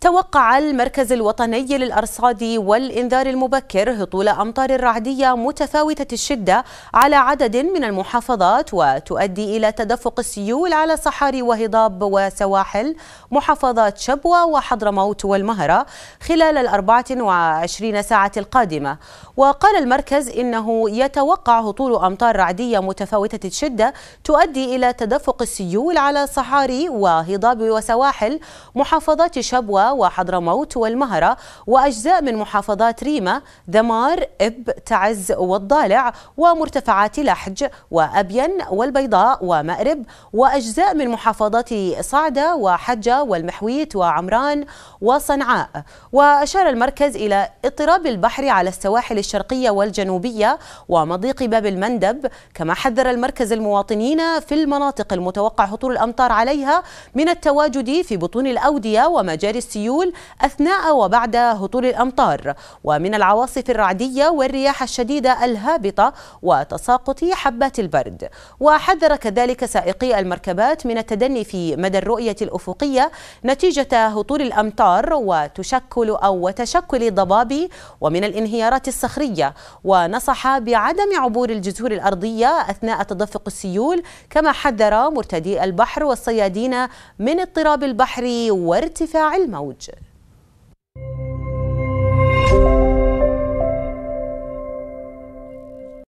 توقع المركز الوطني للأرصاد والإنذار المبكر هطول أمطار رعدية متفاوتة الشدة على عدد من المحافظات وتؤدي إلى تدفق السيول على صحاري وهضاب وسواحل محافظات شبوة وحضرموت والمهرة خلال الأربعة وعشرين ساعة القادمة وقال المركز إنه يتوقع هطول أمطار رعدية متفاوتة الشدة تؤدي إلى تدفق السيول على صحاري وهضاب وسواحل محافظات شبوة وحضرموت والمهرة وأجزاء من محافظات ريمة دمار إب تعز والضالع ومرتفعات لحج وأبين والبيضاء ومأرب وأجزاء من محافظات صعدة وحجة والمحويت وعمران وصنعاء وأشار المركز إلى اضطراب البحر على السواحل الشرقية والجنوبية ومضيق باب المندب كما حذر المركز المواطنين في المناطق المتوقع هطول الأمطار عليها من التواجد في بطون الأودية ومجاري السيول السيول أثناء وبعد هطول الأمطار ومن العواصف الرعدية والرياح الشديدة الهابطة وتساقط حبات البرد وحذر كذلك سائقي المركبات من التدني في مدى الرؤية الأفقية نتيجة هطول الأمطار وتشكل أو وتشكل ضباب ومن الانهيارات الصخرية ونصح بعدم عبور الجزور الأرضية أثناء تدفق السيول كما حذر مرتدي البحر والصيادين من اضطراب البحر وارتفاع الموج saúde.